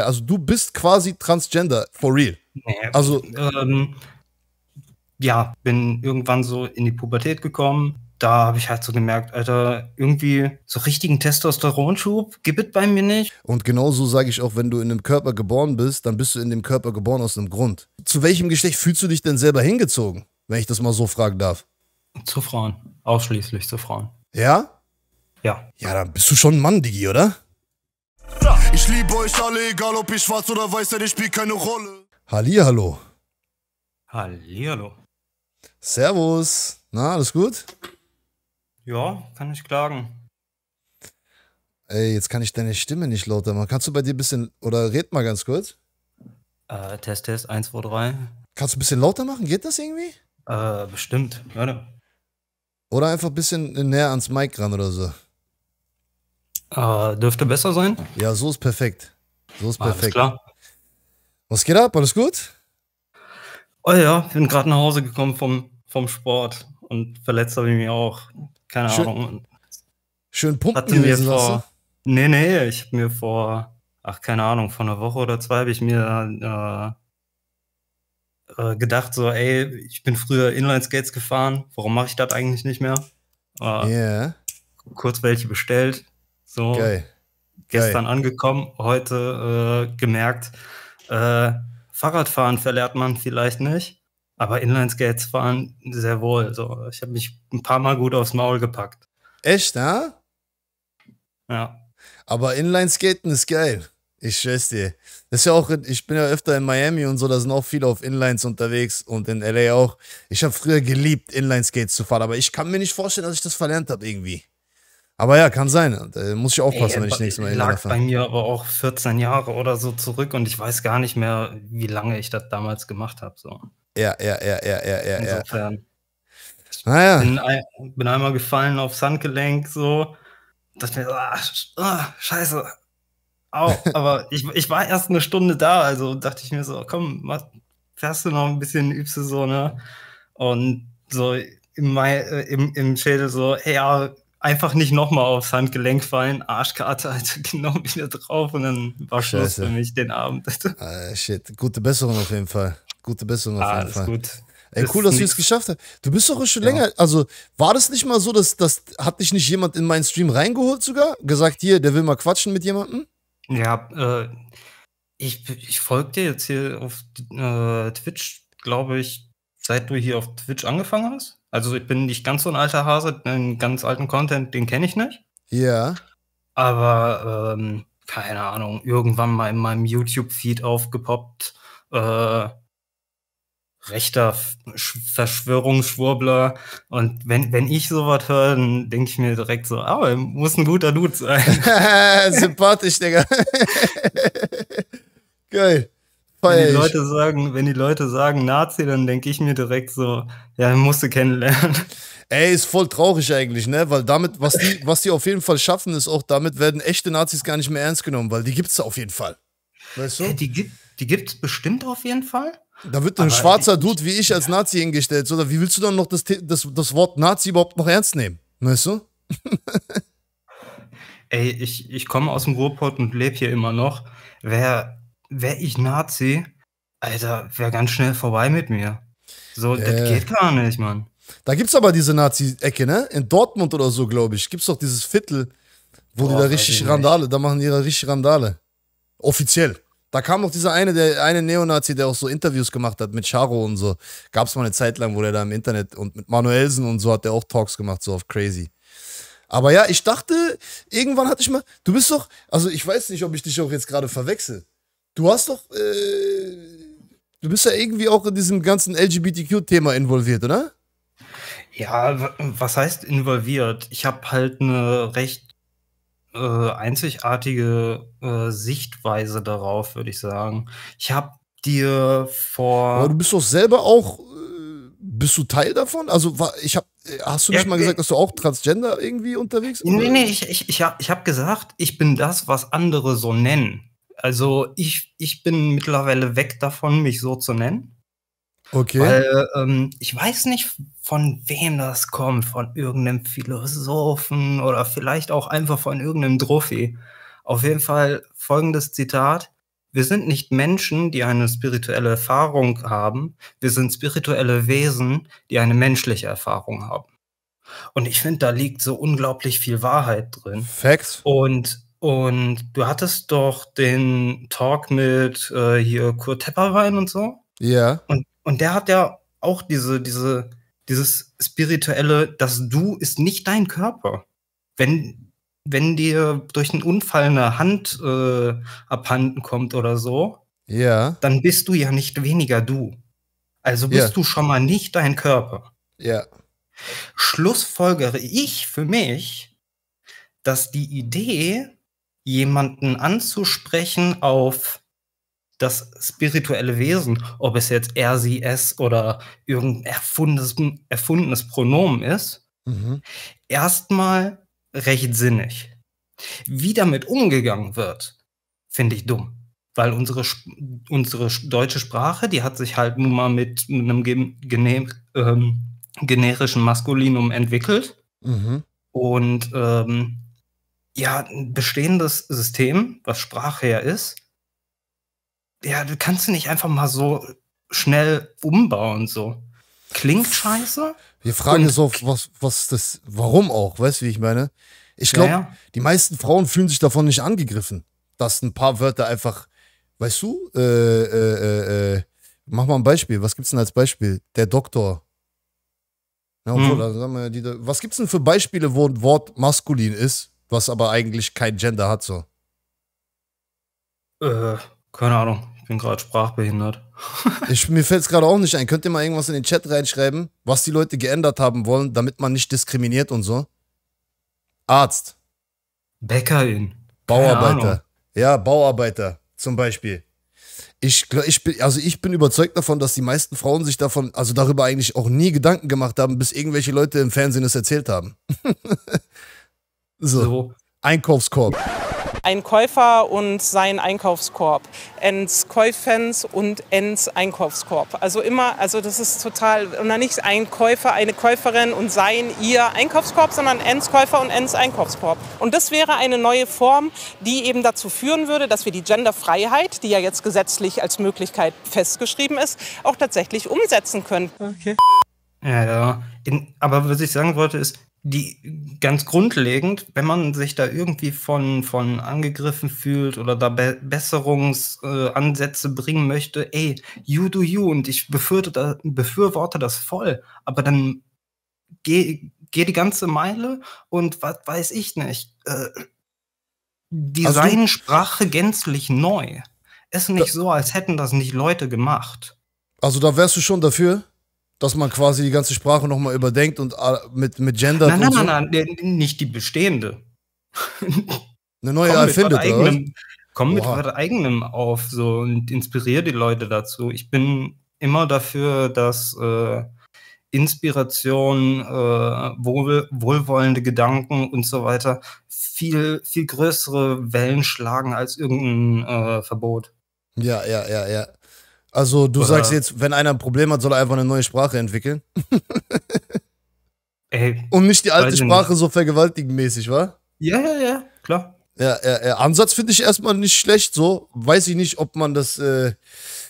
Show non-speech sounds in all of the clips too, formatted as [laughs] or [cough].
erklären. Also du bist quasi transgender, for real. Nee, also. Ähm, ja, bin irgendwann so in die Pubertät gekommen. Da habe ich halt so gemerkt, Alter, irgendwie so richtigen Testosteronschub gibt es bei mir nicht. Und genauso sage ich auch, wenn du in einem Körper geboren bist, dann bist du in dem Körper geboren aus einem Grund. Zu welchem Geschlecht fühlst du dich denn selber hingezogen, wenn ich das mal so fragen darf? Zu Frauen. Ausschließlich zu Frauen. Ja? Ja. Ja, dann bist du schon ein Mann, Digi, oder? Ich liebe euch alle, egal ob ihr schwarz oder weiß seid, ich spielt keine Rolle. Hallihallo. Hallihallo. Servus. Na, alles gut? Ja, kann ich klagen. Ey, jetzt kann ich deine Stimme nicht lauter machen. Kannst du bei dir ein bisschen, oder red mal ganz kurz. Äh, Test, Test, 1, 2, 3. Kannst du ein bisschen lauter machen? Geht das irgendwie? Äh, bestimmt. Ja, ne. Oder einfach ein bisschen näher ans Mic ran oder so. Äh, dürfte besser sein. Ja, so ist perfekt. So ist perfekt. Alles klar. Was geht ab? Alles gut? Oh ja, bin gerade nach Hause gekommen vom, vom Sport und verletzt habe ich mich auch. Keine schön, Ahnung. Schön pumpen hatte vor, Nee, nee, ich habe mir vor, ach keine Ahnung, vor einer Woche oder zwei habe ich mir äh, äh, gedacht, so, ey, ich bin früher Inline-Skates gefahren, warum mache ich das eigentlich nicht mehr? Äh, yeah. Kurz welche bestellt, so Geil. gestern Geil. angekommen, heute äh, gemerkt, äh, Fahrradfahren verlernt man vielleicht nicht, aber Inlineskates fahren sehr wohl. So, ich habe mich ein paar Mal gut aufs Maul gepackt. Echt, ne? Ja. Aber Inlineskaten ist geil. Ich schätze dir. Das ist ja auch, ich bin ja öfter in Miami und so, da sind auch viele auf Inlines unterwegs und in LA auch. Ich habe früher geliebt, Inlineskates zu fahren, aber ich kann mir nicht vorstellen, dass ich das verlernt habe irgendwie. Aber ja, kann sein. Da muss ich aufpassen, Ey, wenn ich nächstes Mal lag bei mir aber auch 14 Jahre oder so zurück und ich weiß gar nicht mehr, wie lange ich das damals gemacht habe. So. Ja, ja, ja, ja, ja, ja. Insofern. Naja. Bin, ein, bin einmal gefallen aufs Handgelenk, so. Dachte mir, so, ah, ah, scheiße. Au, [laughs] aber ich, ich war erst eine Stunde da, also dachte ich mir so, komm, mach, fährst du noch ein bisschen, übst du so, ne? Und so im, Mai, äh, im, im Schädel so, hey, ja, einfach nicht nochmal aufs Handgelenk fallen, Arschkarte halt [laughs] genau wieder drauf und dann war Schluss Scheiße. für mich den Abend. [laughs] ah, shit, gute Besserung auf jeden Fall. Gute Besserung auf ah, jeden Fall. Gut. Ey, cool, dass du es geschafft hast. Du bist doch schon ja. länger. Also, war das nicht mal so, dass das hat dich nicht jemand in meinen Stream reingeholt sogar? Gesagt, hier, der will mal quatschen mit jemandem? Ja, äh, ich, ich folge dir jetzt hier auf äh, Twitch, glaube ich, seit du hier auf Twitch angefangen hast. Also ich bin nicht ganz so ein alter Hase, einen ganz alten Content, den kenne ich nicht. Ja. Aber ähm, keine Ahnung, irgendwann mal in meinem YouTube-Feed aufgepoppt. Äh, rechter Verschwörungsschwurbler. Und wenn, wenn ich sowas höre, dann denke ich mir direkt so, aber oh, muss ein guter Dude sein. [laughs] Sympathisch, Digga. [laughs] Geil. Wenn die, Leute sagen, wenn die Leute sagen Nazi, dann denke ich mir direkt so, ja, musst du kennenlernen. Ey, ist voll traurig eigentlich, ne? Weil damit, was die, was die auf jeden Fall schaffen, ist auch, damit werden echte Nazis gar nicht mehr ernst genommen, weil die gibt's auf jeden Fall. Weißt du? Ja, die, gibt, die gibt's bestimmt auf jeden Fall. Da wird ein Aber schwarzer Dude wie ich als Nazi hingestellt. Oder wie willst du dann noch das, das, das Wort Nazi überhaupt noch ernst nehmen? Weißt du? [laughs] Ey, ich, ich komme aus dem Ruhrpott und lebe hier immer noch. Wer wäre ich Nazi, Alter, wäre ganz schnell vorbei mit mir. So, äh. das geht gar nicht, Mann. Da gibt es aber diese Nazi-Ecke, ne? In Dortmund oder so, glaube ich, gibt es doch dieses Viertel, wo Boah, die da richtig Randale, da machen die da richtig Randale. Offiziell. Da kam noch dieser eine, der eine Neonazi, der auch so Interviews gemacht hat mit Charo und so. Gab es mal eine Zeit lang, wo der da im Internet und mit Manuelsen und so hat der auch Talks gemacht, so auf Crazy. Aber ja, ich dachte, irgendwann hatte ich mal, du bist doch, also ich weiß nicht, ob ich dich auch jetzt gerade verwechsel. Du hast doch, äh, du bist ja irgendwie auch in diesem ganzen LGBTQ-Thema involviert, oder? Ja, was heißt involviert? Ich habe halt eine recht äh, einzigartige äh, Sichtweise darauf, würde ich sagen. Ich habe dir vor. Aber du bist doch selber auch äh, bist du Teil davon? Also ich habe, äh, hast du nicht ja, mal äh, gesagt, dass du auch transgender irgendwie unterwegs bist? Nee, nee, ich, ich, ich habe ich hab gesagt, ich bin das, was andere so nennen. Also ich, ich bin mittlerweile weg davon, mich so zu nennen. Okay. Weil ähm, ich weiß nicht, von wem das kommt, von irgendeinem Philosophen oder vielleicht auch einfach von irgendeinem Druffi. Auf jeden Fall folgendes Zitat. Wir sind nicht Menschen, die eine spirituelle Erfahrung haben. Wir sind spirituelle Wesen, die eine menschliche Erfahrung haben. Und ich finde, da liegt so unglaublich viel Wahrheit drin. Facts. Und und du hattest doch den Talk mit äh, hier Kurt Tepperwein und so. Ja. Und, und der hat ja auch diese, diese, dieses spirituelle, dass Du ist nicht dein Körper. Wenn, wenn dir durch einen Unfall eine Hand äh, abhanden kommt oder so, ja. dann bist du ja nicht weniger du. Also bist ja. du schon mal nicht dein Körper. Ja. Schlussfolgere ich für mich, dass die Idee, jemanden anzusprechen auf das spirituelle Wesen, ob es jetzt er, sie, es oder irgendein erfundenes, erfundenes Pronomen ist, mhm. erstmal recht sinnig. Wie damit umgegangen wird, finde ich dumm. Weil unsere, unsere deutsche Sprache, die hat sich halt nun mal mit einem gene ähm, generischen Maskulinum entwickelt. Mhm. Und ähm, ja, ein bestehendes System, was Sprache ja ist, ja, du kannst nicht einfach mal so schnell umbauen, so. Klingt scheiße. Wir fragen so, was, was das, warum auch, weißt du, wie ich meine? Ich glaube, ja, ja. die meisten Frauen fühlen sich davon nicht angegriffen, dass ein paar Wörter einfach, weißt du, äh, äh, äh, äh mach mal ein Beispiel. Was gibt's denn als Beispiel? Der Doktor. Ja, obwohl, hm. also sagen wir, die, was gibt's denn für Beispiele, wo ein Wort maskulin ist? was aber eigentlich kein Gender hat, so. Äh, keine Ahnung. Ich bin gerade sprachbehindert. [laughs] ich, mir fällt es gerade auch nicht ein. Könnt ihr mal irgendwas in den Chat reinschreiben, was die Leute geändert haben wollen, damit man nicht diskriminiert und so? Arzt. Bäckerin. Bauarbeiter. Ja, Bauarbeiter zum Beispiel. Ich, ich, bin, also ich bin überzeugt davon, dass die meisten Frauen sich davon, also darüber eigentlich auch nie Gedanken gemacht haben, bis irgendwelche Leute im Fernsehen es erzählt haben. [laughs] So. so. Einkaufskorb. Ein Käufer und sein Einkaufskorb. Ents Käufens und Ents Einkaufskorb. Also immer, also das ist total, und dann nicht ein Käufer, eine Käuferin und sein, ihr Einkaufskorb, sondern Ents Käufer und Ents Einkaufskorb. Und das wäre eine neue Form, die eben dazu führen würde, dass wir die Genderfreiheit, die ja jetzt gesetzlich als Möglichkeit festgeschrieben ist, auch tatsächlich umsetzen können. Okay. Ja, in, aber was ich sagen wollte ist, die ganz grundlegend, wenn man sich da irgendwie von, von angegriffen fühlt oder da Be Besserungsansätze äh, bringen möchte, ey, you do you und ich da, befürworte das voll, aber dann geh, geh die ganze Meile und was weiß ich nicht, äh, Designsprache also gänzlich neu. Ist nicht da, so, als hätten das nicht Leute gemacht. Also da wärst du schon dafür? dass man quasi die ganze Sprache nochmal überdenkt und äh, mit, mit Gender. Nein, nein, so. nein, nein, nicht die bestehende. [laughs] Eine neue erfindet, mit eigenem, Komm Boah. mit was eigenem auf so und inspiriere die Leute dazu. Ich bin immer dafür, dass äh, Inspiration, äh, wohl, wohlwollende Gedanken und so weiter viel, viel größere Wellen schlagen als irgendein äh, Verbot. Ja, ja, ja, ja. Also du Oder sagst jetzt, wenn einer ein Problem hat, soll er einfach eine neue Sprache entwickeln. [laughs] Ey, Und nicht die alte Sprache nicht. so mäßig, wa? Ja, ja, ja, klar. Ja, ja, ja. Ansatz finde ich erstmal nicht schlecht so. Weiß ich nicht, ob man das, äh,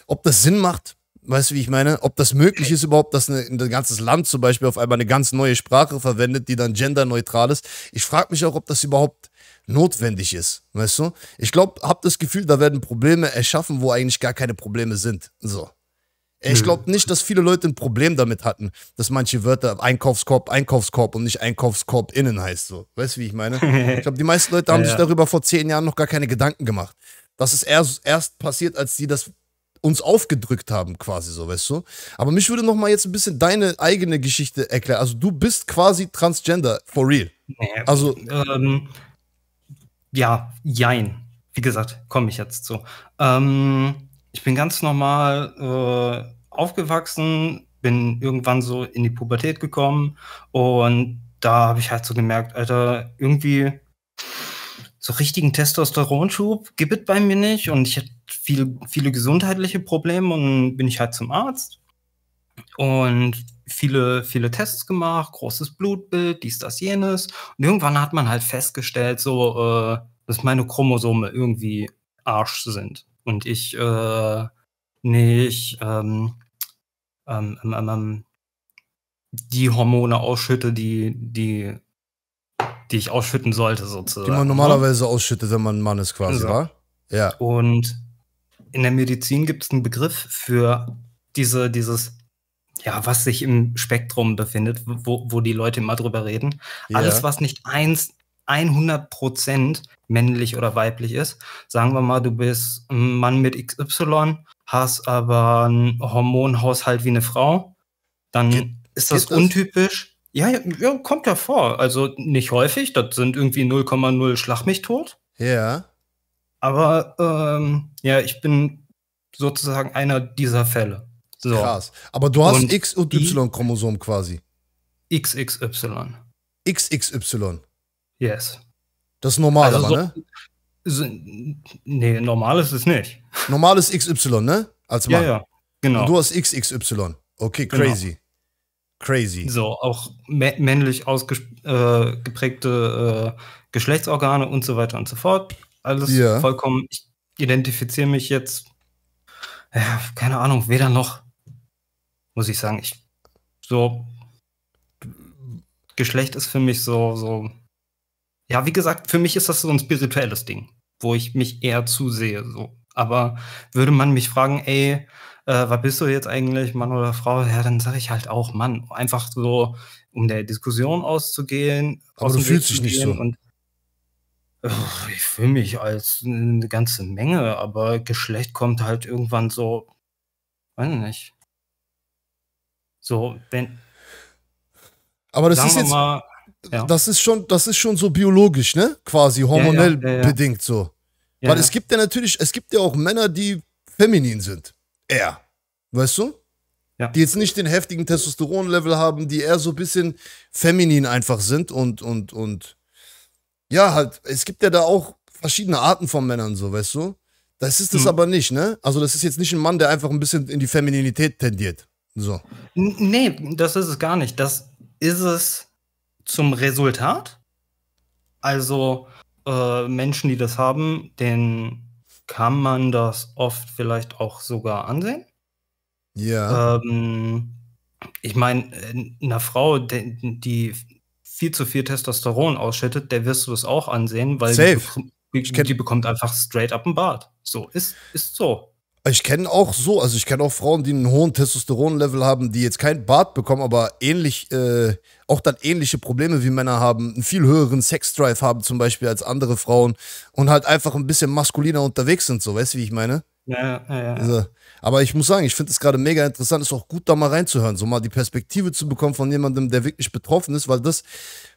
ob das Sinn macht. Weißt du, wie ich meine? Ob das möglich ist überhaupt, dass eine, ein ganzes Land zum Beispiel auf einmal eine ganz neue Sprache verwendet, die dann genderneutral ist. Ich frage mich auch, ob das überhaupt notwendig ist, weißt du? Ich glaube, hab das Gefühl, da werden Probleme erschaffen, wo eigentlich gar keine Probleme sind. So. Ich glaube nicht, dass viele Leute ein Problem damit hatten, dass manche Wörter Einkaufskorb, Einkaufskorb und nicht Einkaufskorb innen heißt. So. Weißt du, wie ich meine? Ich glaube, die meisten Leute haben ja, ja. sich darüber vor zehn Jahren noch gar keine Gedanken gemacht. Das ist erst, erst passiert, als die das uns aufgedrückt haben, quasi so, weißt du? Aber mich würde noch mal jetzt ein bisschen deine eigene Geschichte erklären. Also du bist quasi Transgender, for real. Also... Ähm ja, jein. Wie gesagt, komme ich jetzt zu. Ähm, ich bin ganz normal äh, aufgewachsen, bin irgendwann so in die Pubertät gekommen und da habe ich halt so gemerkt, Alter, irgendwie so richtigen Testosteronschub gibt es bei mir nicht und ich hatte viele, viele gesundheitliche Probleme und bin ich halt zum Arzt. Und viele, viele Tests gemacht, großes Blutbild, dies, das, jenes. Und irgendwann hat man halt festgestellt, so, äh, dass meine Chromosome irgendwie Arsch sind. Und ich äh, nicht ähm ähm, ähm, ähm, ähm, die Hormone ausschütte, die, die, die ich ausschütten sollte, sozusagen. Die man ne? normalerweise ausschüttet, wenn man ein Mann ist, quasi, so. wa? Ja. Und in der Medizin gibt es einen Begriff für diese, dieses ja, was sich im Spektrum befindet, wo, wo die Leute immer drüber reden. Ja. Alles, was nicht eins, 100 Prozent männlich oder weiblich ist. Sagen wir mal, du bist ein Mann mit XY, hast aber einen Hormonhaushalt wie eine Frau, dann Ge ist das, das untypisch. Ja, ja, ja, kommt ja vor. Also nicht häufig, das sind irgendwie 0,0 Schlag mich tot. Ja. Aber ähm, ja, ich bin sozusagen einer dieser Fälle. So. Krass. Aber du hast und X und Y-Chromosom quasi. XXY. XXY. Yes. Das ist normal, also aber, so, ne? So, nee, normal ist es nicht. Normal ist XY, ne? Als Mann. Ja, ja, genau. Und du hast XXY. Okay, genau. crazy. Genau. Crazy. So, auch männlich ausgeprägte äh, äh, Geschlechtsorgane und so weiter und so fort. Alles yeah. vollkommen. Ich identifiziere mich jetzt, ja, keine Ahnung, weder noch muss ich sagen, ich so Geschlecht ist für mich so so ja, wie gesagt, für mich ist das so ein spirituelles Ding, wo ich mich eher zusehe so. Aber würde man mich fragen, ey, äh, was bist du jetzt eigentlich, Mann oder Frau? Ja, dann sage ich halt auch Mann. Einfach so, um der Diskussion auszugehen. Aber aus du fühlst dich nicht so. Und, ich fühle mich als eine ganze Menge, aber Geschlecht kommt halt irgendwann so, weiß nicht. So, wenn. Aber das ist jetzt. Mal, ja. Das ist schon, das ist schon so biologisch, ne? Quasi hormonell ja, ja, bedingt so. Weil es gibt ja natürlich, es gibt ja auch Männer, die feminin sind. Eher. Weißt du? Ja. die jetzt nicht den heftigen Testosteronlevel haben, die eher so ein bisschen feminin einfach sind und, und, und ja, halt, es gibt ja da auch verschiedene Arten von Männern, so, weißt du? Das ist es hm. aber nicht, ne? Also, das ist jetzt nicht ein Mann, der einfach ein bisschen in die Femininität tendiert. So. nee, das ist es gar nicht. Das ist es zum Resultat. Also äh, Menschen, die das haben, den kann man das oft vielleicht auch sogar ansehen. Ja. Ähm, ich meine, äh, einer Frau, die, die viel zu viel Testosteron ausschüttet, der wirst du es auch ansehen, weil Safe. Die, die bekommt einfach straight up einen Bart. So, ist, ist so. Ich kenne auch so, also ich kenne auch Frauen, die einen hohen Testosteronlevel haben, die jetzt keinen Bart bekommen, aber ähnlich, äh, auch dann ähnliche Probleme wie Männer haben, einen viel höheren Sexdrive haben zum Beispiel als andere Frauen und halt einfach ein bisschen maskuliner unterwegs sind, so, weißt du, wie ich meine? Ja, ja, ja. Also, aber ich muss sagen, ich finde es gerade mega interessant, ist auch gut, da mal reinzuhören, so mal die Perspektive zu bekommen von jemandem, der wirklich betroffen ist, weil das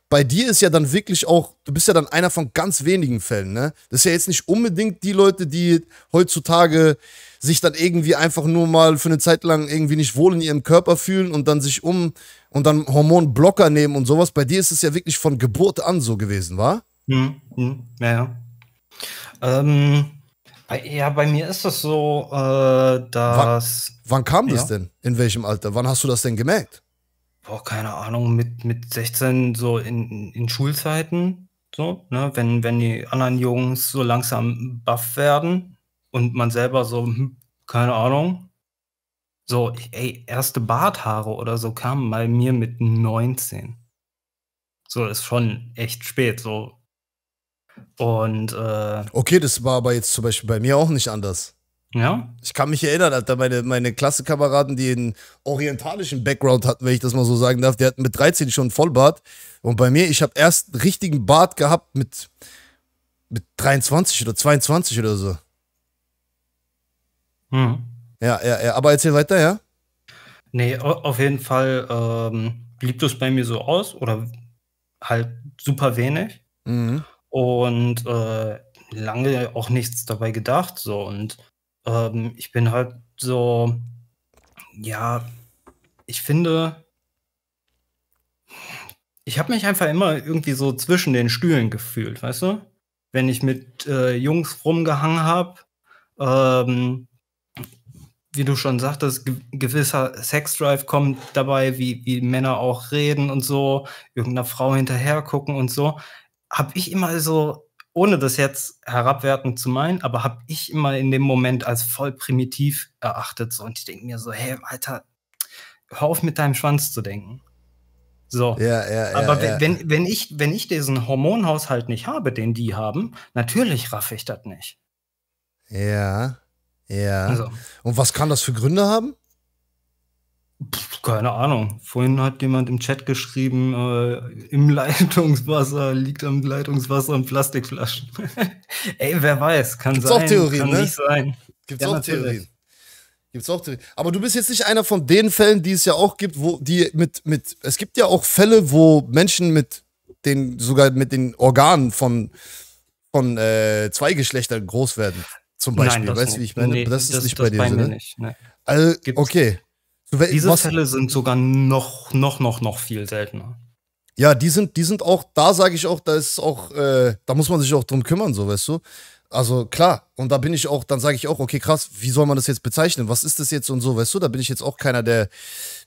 bei dir ist ja dann wirklich auch, du bist ja dann einer von ganz wenigen Fällen, ne? Das ist ja jetzt nicht unbedingt die Leute, die heutzutage sich dann irgendwie einfach nur mal für eine Zeit lang irgendwie nicht wohl in ihrem Körper fühlen und dann sich um und dann Hormonblocker nehmen und sowas. Bei dir ist es ja wirklich von Geburt an so gewesen, wa? Hm, hm, ja, ja. Ähm, ja, bei mir ist das so, äh, dass. Wann, wann kam ja? das denn? In welchem Alter? Wann hast du das denn gemerkt? boah, keine Ahnung, mit, mit 16 so in, in Schulzeiten, so, ne, wenn, wenn die anderen Jungs so langsam buff werden und man selber so, hm, keine Ahnung, so, ey, erste Barthaare oder so kamen bei mir mit 19. So, ist schon echt spät, so. Und, äh, Okay, das war aber jetzt zum Beispiel bei mir auch nicht anders. Ja. Ich kann mich erinnern, Alter, meine, meine Klassenkameraden, die einen orientalischen Background hatten, wenn ich das mal so sagen darf, die hatten mit 13 schon Vollbart. Und bei mir, ich habe erst einen richtigen Bart gehabt mit, mit 23 oder 22 oder so. Hm. Ja, ja, ja. Aber erzähl weiter, ja? Nee, auf jeden Fall ähm, blieb das bei mir so aus oder halt super wenig. Mhm. Und äh, lange auch nichts dabei gedacht. So und ähm, ich bin halt so, ja, ich finde, ich habe mich einfach immer irgendwie so zwischen den Stühlen gefühlt, weißt du? Wenn ich mit äh, Jungs rumgehangen habe, ähm, wie du schon sagtest, ge gewisser Sexdrive kommt dabei, wie, wie Männer auch reden und so, irgendeiner Frau hinterher gucken und so, habe ich immer so ohne das jetzt herabwertend zu meinen, aber habe ich immer in dem Moment als voll primitiv erachtet. So. Und ich denke mir so, hey, Alter, hör auf mit deinem Schwanz zu denken. So. Ja, ja, aber ja, Wenn, wenn, ich, wenn ich diesen Hormonhaushalt nicht habe, den die haben, natürlich raff ich das nicht. Ja. Ja. Also. Und was kann das für Gründe haben? Pff, keine Ahnung. Vorhin hat jemand im Chat geschrieben, äh, im [laughs] Leitungswasser liegt am Leitungswasser und Plastikflaschen. [laughs] Ey, wer weiß, kann Gibt's sein. Auch Theorien, kann ne? nicht sein. Gibt's ja, auch natürlich. Theorien. Gibt's auch Theorien. Aber du bist jetzt nicht einer von den Fällen, die es ja auch gibt, wo die mit, mit, es gibt ja auch Fälle, wo Menschen mit den, sogar mit den Organen von, von äh, zwei Geschlechtern groß werden. Zum Beispiel. Nein, weißt du, wie ich meine? Nee, das ist das, nicht das bei dir, bei so, ne? Nicht, ne. Also, okay. So, Diese was, Fälle sind sogar noch, noch, noch, noch viel seltener. Ja, die sind, die sind auch, da sage ich auch, da ist auch, äh, da muss man sich auch drum kümmern, so weißt du. Also klar, und da bin ich auch, dann sage ich auch, okay, krass, wie soll man das jetzt bezeichnen? Was ist das jetzt und so, weißt du? Da bin ich jetzt auch keiner, der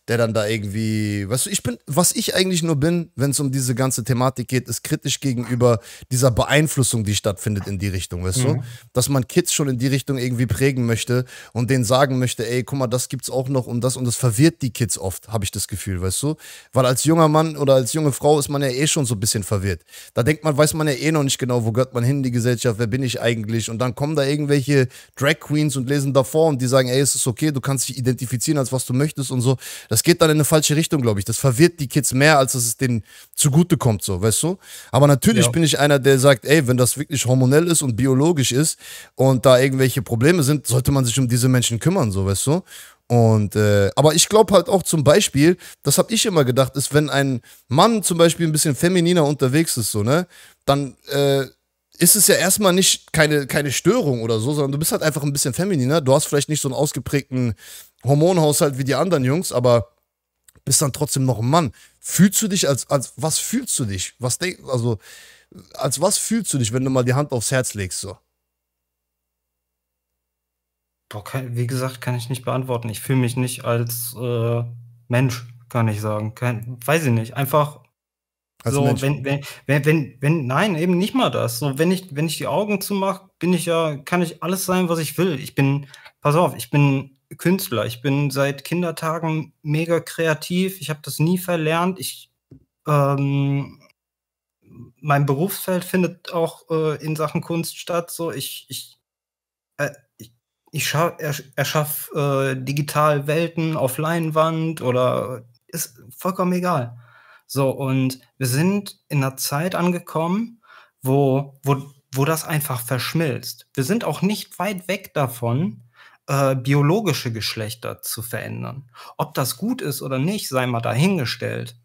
der dann da irgendwie, weißt du, ich bin, was ich eigentlich nur bin, wenn es um diese ganze Thematik geht, ist kritisch gegenüber dieser Beeinflussung, die stattfindet in die Richtung, weißt mhm. du? Dass man Kids schon in die Richtung irgendwie prägen möchte und denen sagen möchte, ey, guck mal, das gibt's auch noch und das und das verwirrt die Kids oft, habe ich das Gefühl, weißt du? Weil als junger Mann oder als junge Frau ist man ja eh schon so ein bisschen verwirrt. Da denkt man, weiß man ja eh noch nicht genau, wo gehört man hin in die Gesellschaft, wer bin ich eigentlich? Und dann kommen da irgendwelche Drag Queens und lesen davor und die sagen, ey, es ist okay, du kannst dich identifizieren, als was du möchtest und so. Das geht dann in eine falsche Richtung, glaube ich. Das verwirrt die Kids mehr, als dass es denen zugutekommt, so, weißt du? Aber natürlich ja. bin ich einer, der sagt, ey, wenn das wirklich hormonell ist und biologisch ist und da irgendwelche Probleme sind, sollte man sich um diese Menschen kümmern, so, weißt du? Und äh, aber ich glaube halt auch zum Beispiel, das habe ich immer gedacht, ist, wenn ein Mann zum Beispiel ein bisschen femininer unterwegs ist, so, ne, dann äh, ist es ja erstmal nicht keine, keine Störung oder so, sondern du bist halt einfach ein bisschen femininer. Du hast vielleicht nicht so einen ausgeprägten Hormonhaushalt wie die anderen Jungs, aber bist dann trotzdem noch ein Mann. Fühlst du dich als, als was fühlst du dich? Was denk, also, als was fühlst du dich, wenn du mal die Hand aufs Herz legst, so? Boah, kann, wie gesagt, kann ich nicht beantworten. Ich fühle mich nicht als äh, Mensch, kann ich sagen. Kein, weiß ich nicht. Einfach als so, Wenn, wenn, wenn, wenn, wenn, nein, eben nicht mal das. So, wenn ich, wenn ich die Augen zumache, bin ich ja, kann ich alles sein, was ich will. Ich bin, pass auf, ich bin Künstler. Ich bin seit Kindertagen mega kreativ. Ich habe das nie verlernt. Ich, ähm, mein Berufsfeld findet auch äh, in Sachen Kunst statt. So, ich, ich, äh, ich, ich erschaff äh, digital Welten auf Leinwand oder ist vollkommen egal. So, und wir sind in einer Zeit angekommen, wo, wo, wo das einfach verschmilzt. Wir sind auch nicht weit weg davon, äh, biologische Geschlechter zu verändern. Ob das gut ist oder nicht, sei mal dahingestellt.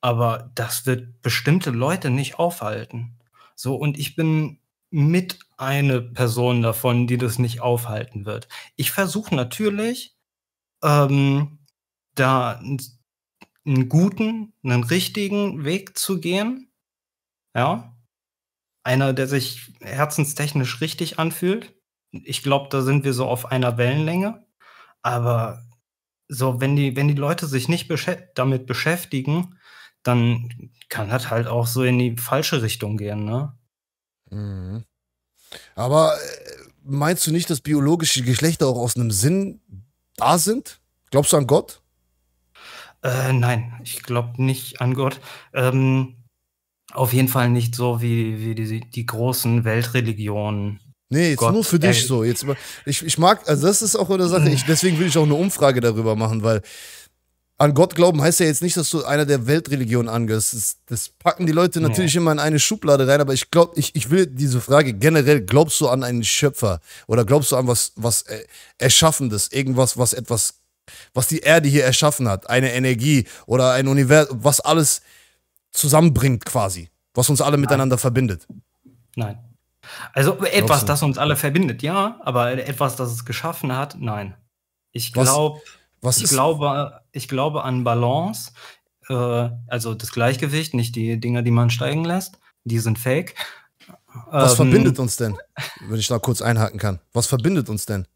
Aber das wird bestimmte Leute nicht aufhalten. So, und ich bin mit eine Person davon, die das nicht aufhalten wird. Ich versuche natürlich, ähm, da einen guten, einen richtigen Weg zu gehen. Ja. Einer, der sich herzenstechnisch richtig anfühlt ich glaube, da sind wir so auf einer Wellenlänge. Aber so, wenn die, wenn die Leute sich nicht besch damit beschäftigen, dann kann das halt auch so in die falsche Richtung gehen, ne? Mhm. Aber äh, meinst du nicht, dass biologische Geschlechter auch aus einem Sinn da sind? Glaubst du an Gott? Äh, nein, ich glaube nicht an Gott. Ähm, auf jeden Fall nicht so wie, wie die, die großen Weltreligionen. Nee, jetzt Gott, nur für dich ey. so. Jetzt, ich, ich mag, also das ist auch eine Sache, ich, deswegen will ich auch eine Umfrage darüber machen, weil an Gott glauben heißt ja jetzt nicht, dass du einer der Weltreligionen angehörst. Das, das, packen die Leute natürlich ja. immer in eine Schublade rein, aber ich glaube, ich, ich will diese Frage generell, glaubst du an einen Schöpfer oder glaubst du an was, was äh, Erschaffendes, irgendwas, was etwas, was die Erde hier erschaffen hat, eine Energie oder ein Universum, was alles zusammenbringt quasi, was uns alle Nein. miteinander verbindet? Nein. Also äh, etwas, das uns alle verbindet, ja, aber etwas, das es geschaffen hat, nein. Ich glaube, ich glaube, ich glaube an Balance, äh, also das Gleichgewicht, nicht die Dinge, die man steigen lässt. Die sind fake. Was ähm, verbindet uns denn? Wenn ich da kurz einhaken kann. Was verbindet uns denn?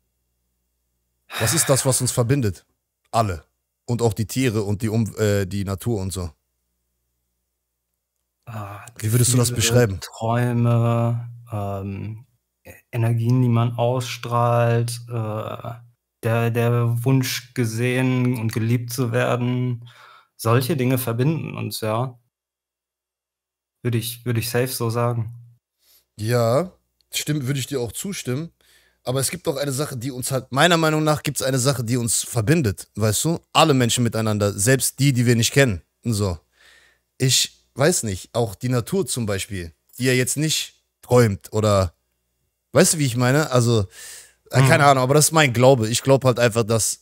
Was ist das, was uns verbindet? Alle. Und auch die Tiere und die, um äh, die Natur und so. Ah, Wie würdest du das beschreiben? Träume, ähm, Energien, die man ausstrahlt, äh, der, der Wunsch gesehen und geliebt zu werden, solche Dinge verbinden uns, ja. Würde ich, würde ich safe so sagen. Ja, stimmt, würde ich dir auch zustimmen. Aber es gibt auch eine Sache, die uns halt, meiner Meinung nach, gibt es eine Sache, die uns verbindet, weißt du? Alle Menschen miteinander, selbst die, die wir nicht kennen. So. Ich weiß nicht, auch die Natur zum Beispiel, die ja jetzt nicht träumt oder weißt du, wie ich meine? Also, hm. keine mhm. Ahnung, aber das ist mein Glaube. Ich glaube halt einfach, dass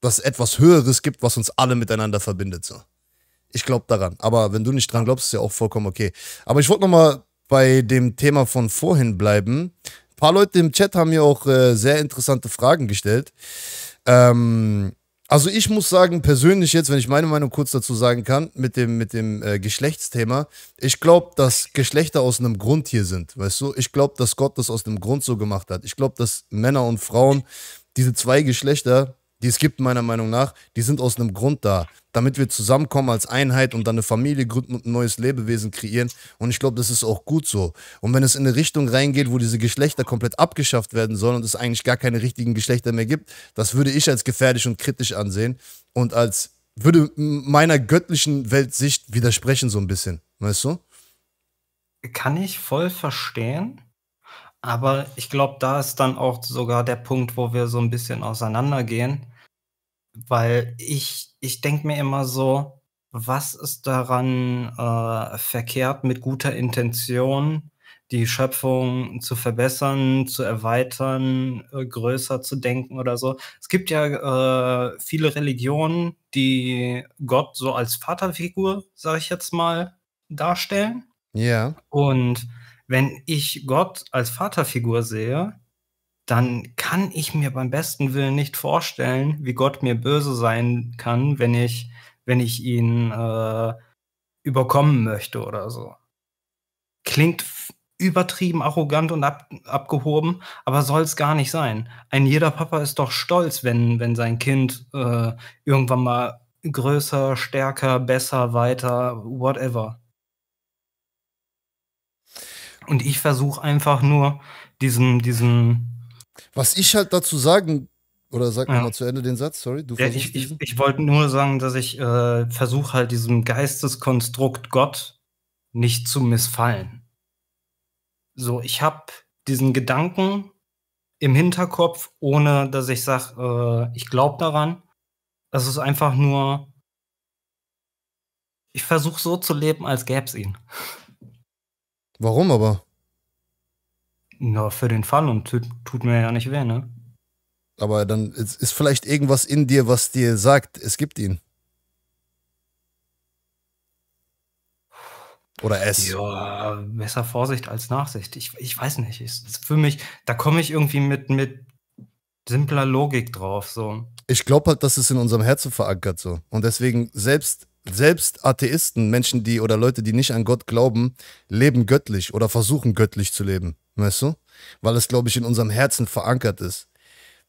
dass etwas Höheres gibt, was uns alle miteinander verbindet. So. Ich glaube daran. Aber wenn du nicht dran glaubst, ist ja auch vollkommen okay. Aber ich wollte nochmal bei dem Thema von vorhin bleiben. Ein paar Leute im Chat haben mir auch äh, sehr interessante Fragen gestellt. Ähm, also ich muss sagen, persönlich jetzt, wenn ich meine Meinung kurz dazu sagen kann, mit dem, mit dem äh, Geschlechtsthema, ich glaube, dass Geschlechter aus einem Grund hier sind, weißt du? Ich glaube, dass Gott das aus einem Grund so gemacht hat. Ich glaube, dass Männer und Frauen, diese zwei Geschlechter, die es gibt, meiner Meinung nach, die sind aus einem Grund da. Damit wir zusammenkommen als Einheit und dann eine Familie gründen und ein neues Lebewesen kreieren. Und ich glaube, das ist auch gut so. Und wenn es in eine Richtung reingeht, wo diese Geschlechter komplett abgeschafft werden sollen und es eigentlich gar keine richtigen Geschlechter mehr gibt, das würde ich als gefährlich und kritisch ansehen und als würde meiner göttlichen Weltsicht widersprechen, so ein bisschen. Weißt du? Kann ich voll verstehen. Aber ich glaube, da ist dann auch sogar der Punkt, wo wir so ein bisschen auseinandergehen, weil ich, ich denke mir immer so, was ist daran äh, verkehrt, mit guter Intention die Schöpfung zu verbessern, zu erweitern, äh, größer zu denken oder so. Es gibt ja äh, viele Religionen, die Gott so als Vaterfigur, sage ich jetzt mal, darstellen. Ja. Und wenn ich Gott als Vaterfigur sehe, dann kann ich mir beim besten Willen nicht vorstellen, wie Gott mir böse sein kann, wenn ich, wenn ich ihn äh, überkommen möchte oder so. Klingt übertrieben arrogant und ab, abgehoben, aber soll es gar nicht sein. Ein jeder Papa ist doch stolz, wenn, wenn sein Kind äh, irgendwann mal größer, stärker, besser, weiter, whatever und ich versuche einfach nur diesen, diesen. Was ich halt dazu sagen, oder sag ja. mal zu Ende den Satz, sorry, du ja, ich, ich, ich, wollte nur sagen, dass ich äh, versuche halt diesem Geisteskonstrukt Gott nicht zu missfallen. So, ich habe diesen Gedanken im Hinterkopf, ohne dass ich sage, äh, ich glaube daran. Das ist einfach nur, ich versuche so zu leben, als gäbe es ihn. Warum aber? Na, für den Fall und tut, tut mir ja nicht weh, ne? Aber dann ist, ist vielleicht irgendwas in dir, was dir sagt, es gibt ihn. Oder es. Ja, besser Vorsicht als Nachsicht. Ich, ich weiß nicht. Ich, für mich, da komme ich irgendwie mit, mit simpler Logik drauf. So. Ich glaube halt, dass es in unserem Herzen verankert so. Und deswegen, selbst selbst Atheisten, Menschen, die oder Leute, die nicht an Gott glauben, leben göttlich oder versuchen göttlich zu leben, weißt du? Weil es, glaube ich, in unserem Herzen verankert ist.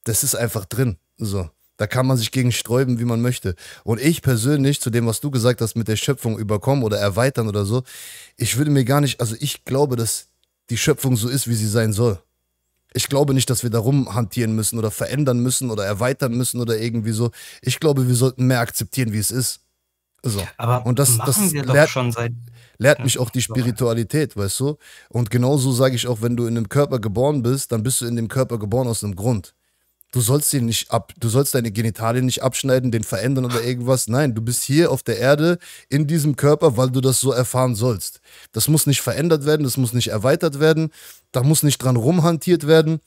Das ist einfach drin. So. Da kann man sich gegen sträuben, wie man möchte. Und ich persönlich, zu dem, was du gesagt hast, mit der Schöpfung überkommen oder erweitern oder so, ich würde mir gar nicht, also ich glaube, dass die Schöpfung so ist, wie sie sein soll. Ich glaube nicht, dass wir darum hantieren müssen oder verändern müssen oder erweitern müssen oder irgendwie so. Ich glaube, wir sollten mehr akzeptieren, wie es ist. So. Aber und das, das lehrt, seit, lehrt mich auch die Spiritualität, weißt du? Und genauso sage ich auch, wenn du in einem Körper geboren bist, dann bist du in dem Körper geboren aus einem Grund. Du sollst ihn nicht ab, du sollst deine Genitalien nicht abschneiden, den verändern oder irgendwas. Nein, du bist hier auf der Erde in diesem Körper, weil du das so erfahren sollst. Das muss nicht verändert werden, das muss nicht erweitert werden, da muss nicht dran rumhantiert werden.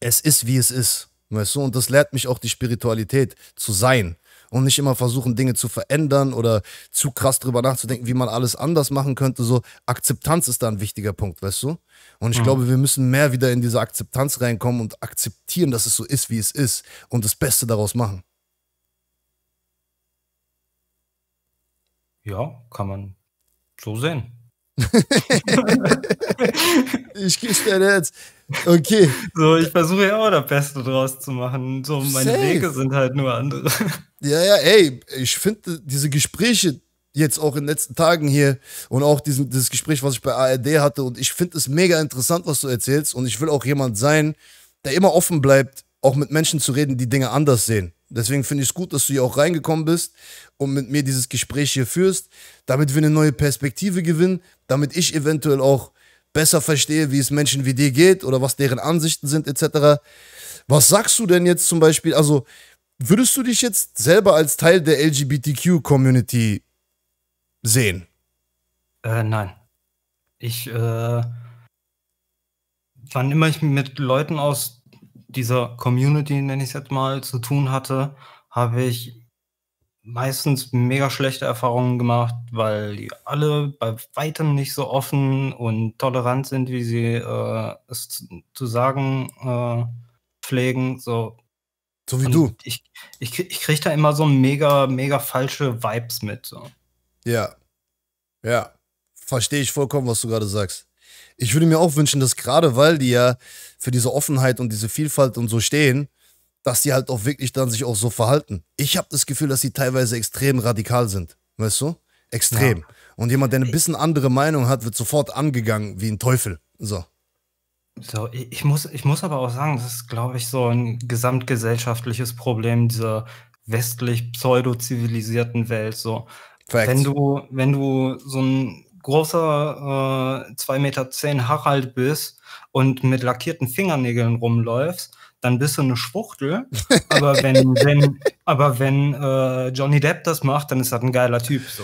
Es ist, wie es ist. Weißt du, und das lehrt mich auch die Spiritualität zu sein und nicht immer versuchen, Dinge zu verändern oder zu krass drüber nachzudenken, wie man alles anders machen könnte. So, Akzeptanz ist da ein wichtiger Punkt, weißt du? Und ich mhm. glaube, wir müssen mehr wieder in diese Akzeptanz reinkommen und akzeptieren, dass es so ist, wie es ist und das Beste daraus machen. Ja, kann man so sehen. [laughs] ich gebe dein Herz. Okay. So, ich versuche ja auch das Beste draus zu machen. So, meine Safe. Wege sind halt nur andere. Ja, ja, ey, ich finde diese Gespräche jetzt auch in den letzten Tagen hier und auch diesen, dieses Gespräch, was ich bei ARD hatte und ich finde es mega interessant, was du erzählst und ich will auch jemand sein, der immer offen bleibt, auch mit Menschen zu reden, die Dinge anders sehen. Deswegen finde ich es gut, dass du hier auch reingekommen bist und mit mir dieses Gespräch hier führst, damit wir eine neue Perspektive gewinnen, damit ich eventuell auch besser verstehe, wie es Menschen wie dir geht oder was deren Ansichten sind etc. Was sagst du denn jetzt zum Beispiel? Also würdest du dich jetzt selber als Teil der LGBTQ-Community sehen? Äh, nein. Ich, äh, wann immer ich mit Leuten aus dieser Community, nenne ich es jetzt mal, zu tun hatte, habe ich meistens mega schlechte Erfahrungen gemacht, weil die alle bei weitem nicht so offen und tolerant sind, wie sie äh, es zu, sagen äh, pflegen. So, so wie und du. Ich, ich, ich kriege da immer so mega, mega falsche Vibes mit. So. Ja. Ja. Verstehe ich vollkommen, was du gerade sagst. Ich würde mir auch wünschen, dass gerade weil die ja für diese Offenheit und diese Vielfalt und so stehen, dass die halt auch wirklich dann sich auch so verhalten. Ich habe das Gefühl, dass sie teilweise extrem radikal sind, weißt du? Extrem. Ja. Und jemand, der eine bisschen andere Meinung hat, wird sofort angegangen wie ein Teufel. So. So, ich muss, ich muss aber auch sagen, das ist, glaube ich, so ein gesamtgesellschaftliches Problem dieser westlich pseudo-zivilisierten Welt. So, wenn du, wenn du so ein großer äh, 2,10 Meter Harald bist und mit lackierten Fingernägeln rumläufst, dann bist du eine Schwuchtel. [laughs] Aber wenn, wenn, aber wenn äh, Johnny Depp das macht, dann ist das ein geiler Typ. So.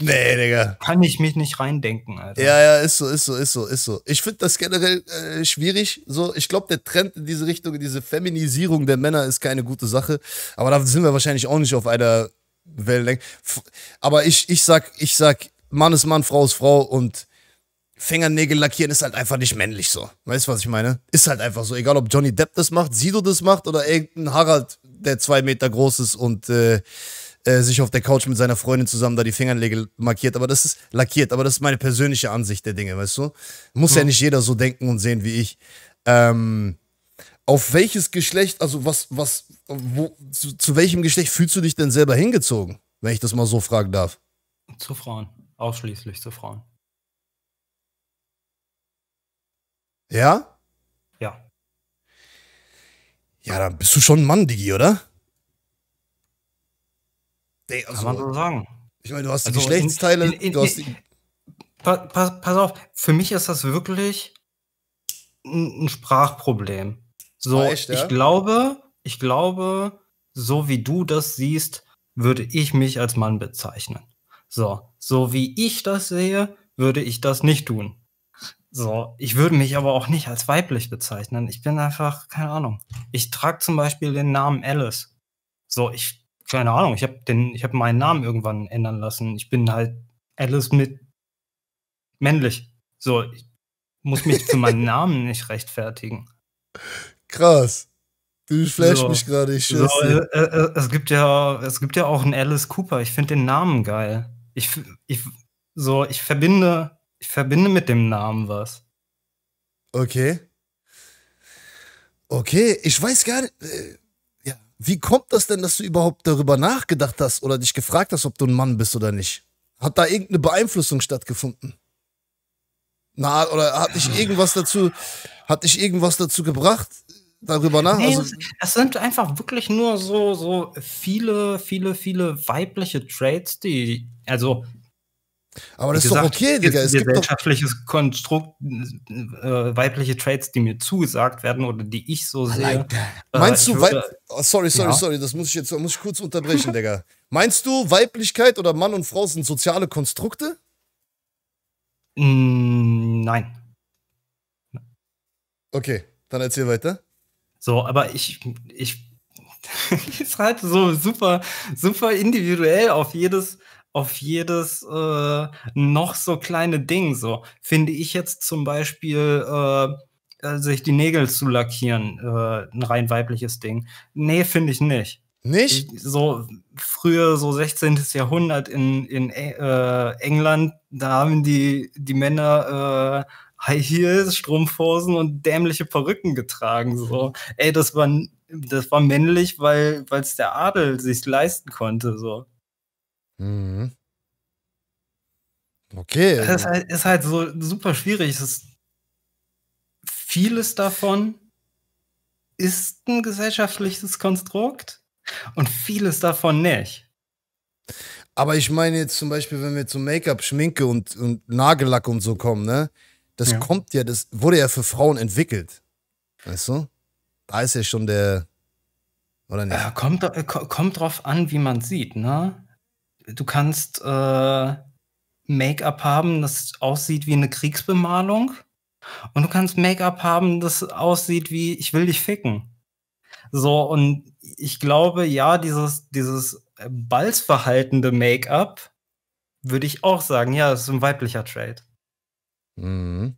Nee, Digga. Kann ich mich nicht reindenken, Alter. Ja, ja, ist so, ist so, ist so, ist so. Ich finde das generell äh, schwierig. So, ich glaube, der Trend in diese Richtung, diese Feminisierung der Männer ist keine gute Sache. Aber da sind wir wahrscheinlich auch nicht auf einer Wellenlänge. Aber ich, ich sag, ich sag, Mann ist Mann, Frau ist Frau und Fingernägel lackieren ist halt einfach nicht männlich so. Weißt du, was ich meine? Ist halt einfach so. Egal, ob Johnny Depp das macht, Sido das macht oder irgendein Harald, der zwei Meter groß ist und äh, äh, sich auf der Couch mit seiner Freundin zusammen da die Fingernägel markiert. Aber das ist lackiert. Aber das ist meine persönliche Ansicht der Dinge, weißt du? Muss hm. ja nicht jeder so denken und sehen wie ich. Ähm, auf welches Geschlecht, also was, was, wo, zu, zu welchem Geschlecht fühlst du dich denn selber hingezogen, wenn ich das mal so fragen darf? Zu Frauen. Ausschließlich zu Frauen. Ja? Ja. Ja, dann bist du schon ein Mann, Digi, oder? Nee, also, Kann man so sagen. Ich meine, du hast die also Geschlechtsteile, in, in, in, du hast die. Pa, pa, pass auf, für mich ist das wirklich ein, ein Sprachproblem. So, ah, Echt, ja? ich glaube, ich glaube, so wie du das siehst, würde ich mich als Mann bezeichnen. So, so wie ich das sehe, würde ich das nicht tun. So, ich würde mich aber auch nicht als weiblich bezeichnen. Ich bin einfach, keine Ahnung. Ich trage zum Beispiel den Namen Alice. So, ich, keine Ahnung, ich habe den, ich habe meinen Namen irgendwann ändern lassen. Ich bin halt Alice mit männlich. So, ich muss mich für meinen [laughs] Namen nicht rechtfertigen. Krass. Du flasht so, mich gerade, ich So, äh, äh, es gibt ja, es gibt ja auch einen Alice Cooper. Ich finde den Namen geil. Ich, ich, so, ich verbinde ich verbinde mit dem Namen was. Okay. Okay, ich weiß gar nicht. Äh, ja. Wie kommt das denn, dass du überhaupt darüber nachgedacht hast oder dich gefragt hast, ob du ein Mann bist oder nicht? Hat da irgendeine Beeinflussung stattgefunden? Na, oder hat dich irgendwas dazu, hat dich irgendwas dazu gebracht, darüber nach? Nee, also, es sind einfach wirklich nur so, so viele, viele, viele weibliche Traits, die, also aber das gesagt, ist doch okay, Digga. Es gibt gesellschaftliches Konstrukt, äh, weibliche Traits, die mir zugesagt werden oder die ich so sehe. äh, Meinst du, würde, oh, sorry, sorry, ja. sorry, das muss ich jetzt muss ich kurz unterbrechen, Digga. Meinst du, Weiblichkeit oder Mann und Frau sind soziale Konstrukte? Mm, nein. Okay, dann erzähl weiter. So, aber ich, ich, [laughs] ist halt so super, super individuell auf jedes auf jedes äh, noch so kleine Ding. So finde ich jetzt zum Beispiel äh, äh, sich die Nägel zu lackieren äh, ein rein weibliches Ding. Nee, finde ich nicht. Nicht? So früher, so 16. Jahrhundert in, in äh, England, da haben die, die Männer äh, High Heels, Strumpfhosen und dämliche Perücken getragen. So. Ey, das war, das war männlich, weil es der Adel sich leisten konnte. So. Mhm. Okay. Das ist halt, ist halt, so super schwierig. vieles davon ist ein gesellschaftliches Konstrukt und vieles davon nicht. Aber ich meine jetzt zum Beispiel, wenn wir zu Make-up, Schminke und, und Nagellack und so kommen, ne? Das ja. kommt ja, das wurde ja für Frauen entwickelt. Weißt du? Da ist ja schon der. Oder nicht? Äh, kommt, äh, kommt drauf an, wie man sieht, ne? du kannst äh, Make-up haben, das aussieht wie eine Kriegsbemalung. Und du kannst Make-up haben, das aussieht wie, ich will dich ficken. So, und ich glaube, ja, dieses, dieses äh, balzverhaltende Make-up würde ich auch sagen, ja, das ist ein weiblicher Trade. Mhm.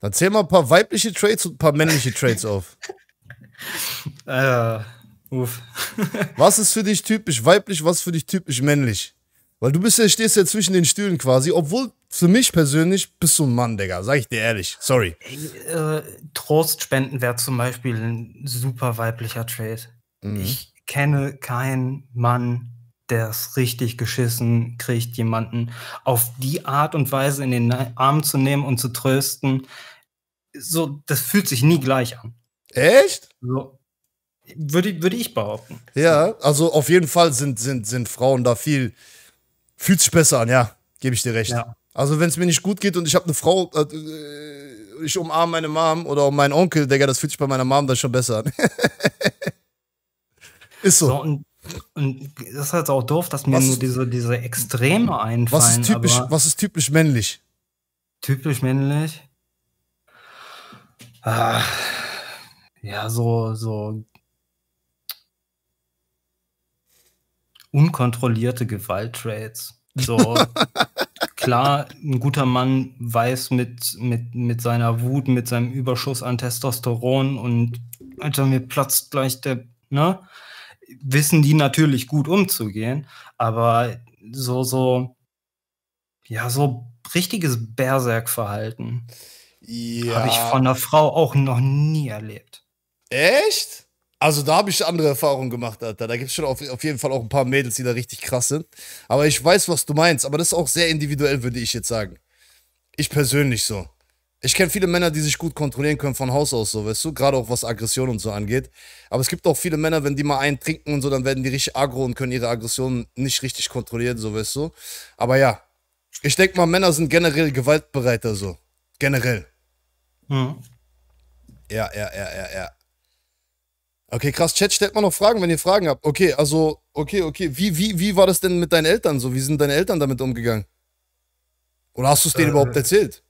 Dann zähl mal ein paar weibliche Trades und ein paar männliche Trades auf. [laughs] äh, Uff. [laughs] was ist für dich typisch weiblich, was für dich typisch männlich? Weil du bist ja, stehst ja zwischen den Stühlen quasi, obwohl für mich persönlich bist du ein Mann, Digga, sag ich dir ehrlich, sorry. Äh, Trostspenden wäre zum Beispiel ein super weiblicher Trade. Mhm. Ich kenne keinen Mann, der es richtig geschissen kriegt, jemanden auf die Art und Weise in den Arm zu nehmen und zu trösten. So, das fühlt sich nie gleich an. Echt? So, würde, würde ich behaupten. Ja, also auf jeden Fall sind, sind, sind Frauen da viel. Fühlt sich besser an, ja. Gebe ich dir recht. Ja. Also, wenn es mir nicht gut geht und ich habe eine Frau, äh, ich umarme meine Mom oder meinen Onkel, Digga, das fühlt sich bei meiner Mom dann schon besser an. [laughs] Ist so. so und, und, das ist halt auch doof, dass mir was nur diese, diese Extreme einfallen. Was ist typisch, was ist typisch männlich? Typisch männlich? Ah, ja, so, so unkontrollierte Gewalttrades. So, [laughs] klar, ein guter Mann weiß mit, mit, mit seiner Wut, mit seinem Überschuss an Testosteron und Alter, mir platzt gleich der, ne? Wissen die natürlich gut umzugehen, aber so, so, ja, so richtiges Berserk-Verhalten ja. habe ich von einer Frau auch noch nie erlebt. Echt? Also da habe ich andere Erfahrungen gemacht, Alter. Da gibt es schon auf, auf jeden Fall auch ein paar Mädels, die da richtig krass sind. Aber ich weiß, was du meinst. Aber das ist auch sehr individuell, würde ich jetzt sagen. Ich persönlich so. Ich kenne viele Männer, die sich gut kontrollieren können von Haus aus, so, weißt du, gerade auch was Aggression und so angeht. Aber es gibt auch viele Männer, wenn die mal einen trinken und so, dann werden die richtig aggro und können ihre Aggression nicht richtig kontrollieren, so, weißt du. Aber ja, ich denke mal, Männer sind generell gewaltbereiter, so. Generell. Mhm. Ja, ja, ja, ja, ja. Okay, krass. Chat, stellt mal noch Fragen, wenn ihr Fragen habt. Okay, also, okay, okay. Wie, wie, wie war das denn mit deinen Eltern so? Wie sind deine Eltern damit umgegangen? Oder hast du es denen äh, überhaupt erzählt?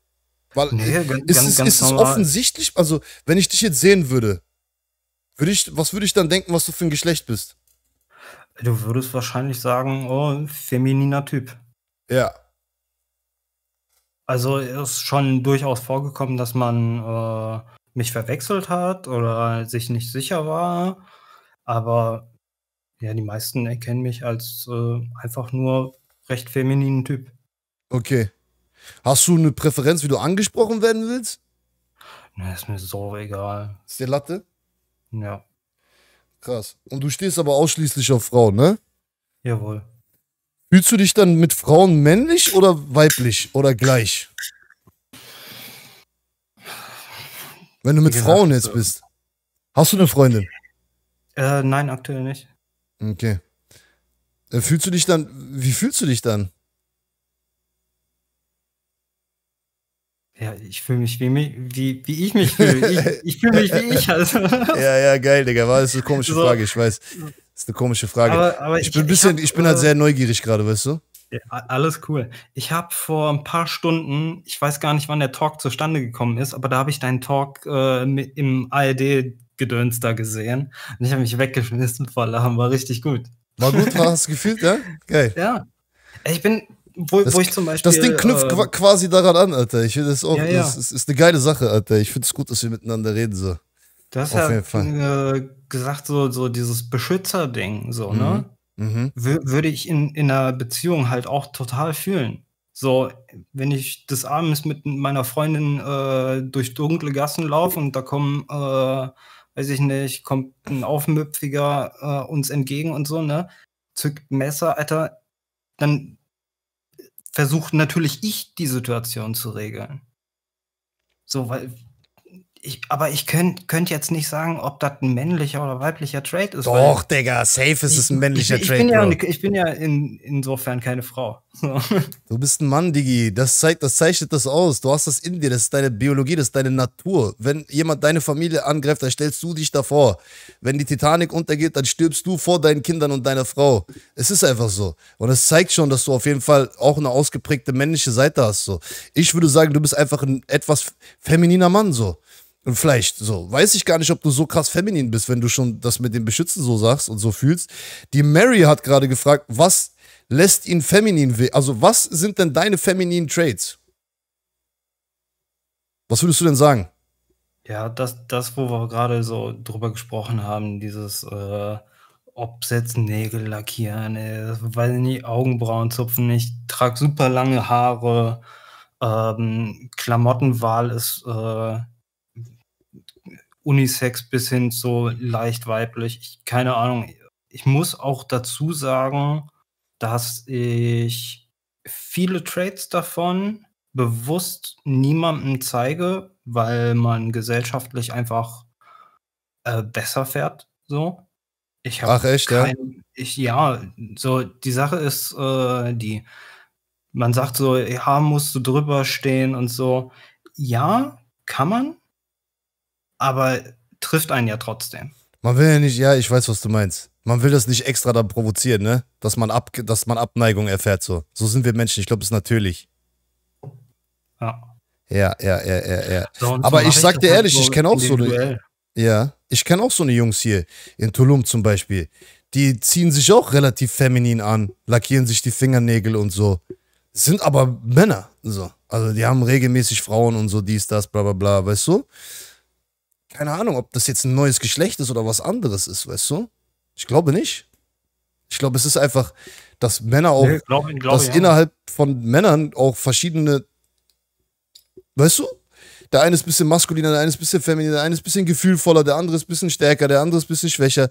Weil, nee, äh, ganz, ist, es, ganz ist es offensichtlich, also, wenn ich dich jetzt sehen würde, würde ich, was würde ich dann denken, was du für ein Geschlecht bist? Du würdest wahrscheinlich sagen, oh, femininer Typ. Ja. Also ist schon durchaus vorgekommen, dass man äh, mich verwechselt hat oder sich nicht sicher war. Aber ja, die meisten erkennen mich als äh, einfach nur recht femininen Typ. Okay. Hast du eine Präferenz, wie du angesprochen werden willst? Na, ist mir so egal. Ist der Latte? Ja. Krass. Und du stehst aber ausschließlich auf Frauen, ne? Jawohl. Fühlst du dich dann mit Frauen männlich oder weiblich oder gleich? Wenn du mit gesagt, Frauen jetzt äh, bist. Hast du eine Freundin? Äh, nein, aktuell nicht. Okay. Dann äh, Fühlst du dich dann, wie fühlst du dich dann? Ja, ich fühle mich wie, mich, wie, wie ich mich fühle. Ich, [laughs] ich fühle mich wie ich halt. ja, ja, geil, Digga. War das ist eine komische Frage, ich weiß. Das ist eine komische Frage. Aber, aber ich bin ich, bisschen, hab, ich bin halt äh, sehr neugierig gerade, weißt du? Ja, alles cool. Ich habe vor ein paar Stunden, ich weiß gar nicht, wann der Talk zustande gekommen ist, aber da habe ich deinen Talk äh, im ARD-Gedöns da gesehen. Und ich habe mich weggeschmissen vor Lachen, war richtig gut. War gut, war das gefühlt, ja? Geil. Ja. Ich bin, wo, das, wo ich zum Beispiel. Das Ding knüpft äh, quasi daran an, Alter. Ich finde das auch, ja, ja. das ist, ist, eine geile Sache, Alter. Ich finde es gut, dass wir miteinander reden, so. Du hast ja äh, gesagt, so, so dieses Beschützer-Ding, so, ne? mhm. ne? mhm. würde ich in, in einer Beziehung halt auch total fühlen. So, wenn ich des Abends mit meiner Freundin äh, durch dunkle Gassen laufe und da kommen, äh, weiß ich nicht, kommt ein Aufmüpfiger äh, uns entgegen und so, ne? Zückt Messer, Alter, dann versucht natürlich ich die Situation zu regeln. So, weil ich, aber ich könnte könnt jetzt nicht sagen, ob das ein männlicher oder weiblicher Trade ist. Doch, Digga, safe ist ich, es ein männlicher ich, ich, Trade. Bin ja, ne, ich bin ja in, insofern keine Frau. So. [laughs] Du bist ein Mann, Digi. Das, zeigt, das zeichnet das aus. Du hast das in dir. Das ist deine Biologie, das ist deine Natur. Wenn jemand deine Familie angreift, dann stellst du dich davor. Wenn die Titanic untergeht, dann stirbst du vor deinen Kindern und deiner Frau. Es ist einfach so. Und es zeigt schon, dass du auf jeden Fall auch eine ausgeprägte männliche Seite hast. So. Ich würde sagen, du bist einfach ein etwas femininer Mann. So. Vielleicht so. Weiß ich gar nicht, ob du so krass feminin bist, wenn du schon das mit dem Beschützen so sagst und so fühlst. Die Mary hat gerade gefragt, was lässt ihn feminin, weh? also was sind denn deine femininen Traits? Was würdest du denn sagen? Ja, das, das wo wir gerade so drüber gesprochen haben, dieses äh, Obsetzen, Nägel lackieren, äh, weiß nicht, Augenbrauen zupfen, ich trage super lange Haare, ähm, Klamottenwahl ist... Äh, Unisex bis hin so leicht weiblich. Ich, keine Ahnung. Ich muss auch dazu sagen, dass ich viele Trades davon bewusst niemandem zeige, weil man gesellschaftlich einfach äh, besser fährt. So. Ich Ach echt, kein, ja? Ich, ja, so die Sache ist äh, die, man sagt so, ja, musst du drüber stehen und so. Ja, kann man, aber trifft einen ja trotzdem. Man will ja nicht, ja, ich weiß, was du meinst. Man will das nicht extra da provozieren, ne? Dass man, ab, dass man Abneigung erfährt, so. So sind wir Menschen, ich glaube, das ist natürlich. Ja. Ja, ja, ja, ja, ja. So, aber ich, ich sag dir ehrlich, halt ich kenne auch so eine. Ja, ich kenne auch so eine Jungs hier, in Tulum zum Beispiel. Die ziehen sich auch relativ feminin an, lackieren sich die Fingernägel und so. Sind aber Männer, so. Also die haben regelmäßig Frauen und so, dies, das, bla, bla, bla, weißt du? keine Ahnung, ob das jetzt ein neues Geschlecht ist oder was anderes ist, weißt du? Ich glaube nicht. Ich glaube, es ist einfach, dass Männer auch, nee, glaub, glaub, dass ja. innerhalb von Männern auch verschiedene, weißt du? Der eine ist ein bisschen maskuliner, der eine ist ein bisschen femininer, der eine ist ein bisschen gefühlvoller, der andere ist ein bisschen stärker, der andere ist ein bisschen schwächer.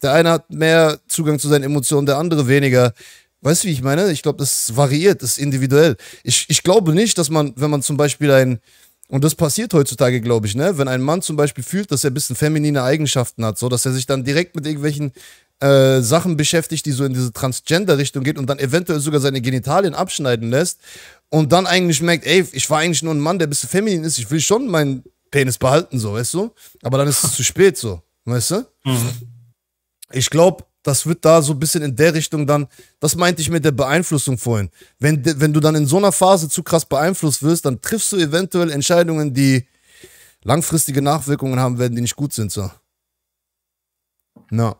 Der eine hat mehr Zugang zu seinen Emotionen, der andere weniger. Weißt du, wie ich meine? Ich glaube, das variiert, das ist individuell. Ich, ich glaube nicht, dass man, wenn man zum Beispiel ein, und das passiert heutzutage, glaube ich, ne? Wenn ein Mann zum Beispiel fühlt, dass er ein bisschen feminine Eigenschaften hat, so dass er sich dann direkt mit irgendwelchen äh, Sachen beschäftigt, die so in diese Transgender-Richtung geht und dann eventuell sogar seine Genitalien abschneiden lässt und dann eigentlich merkt, ey, ich war eigentlich nur ein Mann, der ein bisschen feminin ist, ich will schon meinen Penis behalten, so, weißt du? Aber dann ist es zu spät, so, weißt du? Mhm. Ich glaube, das wird da so ein bisschen in der Richtung dann, das meinte ich mit der Beeinflussung vorhin. Wenn, wenn du dann in so einer Phase zu krass beeinflusst wirst, dann triffst du eventuell Entscheidungen, die langfristige Nachwirkungen haben werden, die nicht gut sind. So. Na.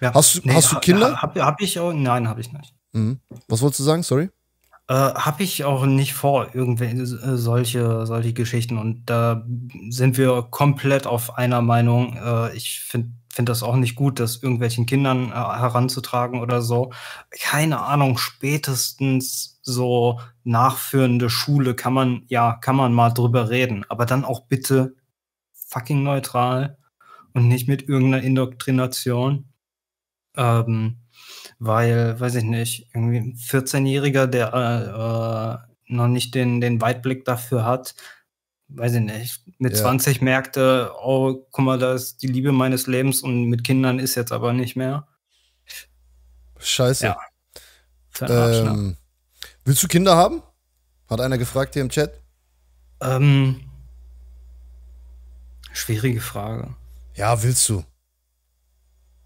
Ja, hast, nee, hast du Kinder? Hab, hab, ich auch, nein, habe ich nicht. Mhm. Was wolltest du sagen? Sorry. Äh, Habe ich auch nicht vor, irgendwelche äh, äh, solche, solche Geschichten. Und da sind wir komplett auf einer Meinung. Äh, ich finde find das auch nicht gut, das irgendwelchen Kindern äh, heranzutragen oder so. Keine Ahnung, spätestens so nachführende Schule kann man, ja, kann man mal drüber reden. Aber dann auch bitte fucking neutral und nicht mit irgendeiner Indoktrination. Ähm, weil, weiß ich nicht, irgendwie ein 14-Jähriger, der äh, äh, noch nicht den, den Weitblick dafür hat, weiß ich nicht, mit ja. 20 merkte, oh, guck mal, da ist die Liebe meines Lebens und mit Kindern ist jetzt aber nicht mehr. Scheiße. Ja. Ne? Ähm, willst du Kinder haben? Hat einer gefragt hier im Chat. Ähm, schwierige Frage. Ja, willst du?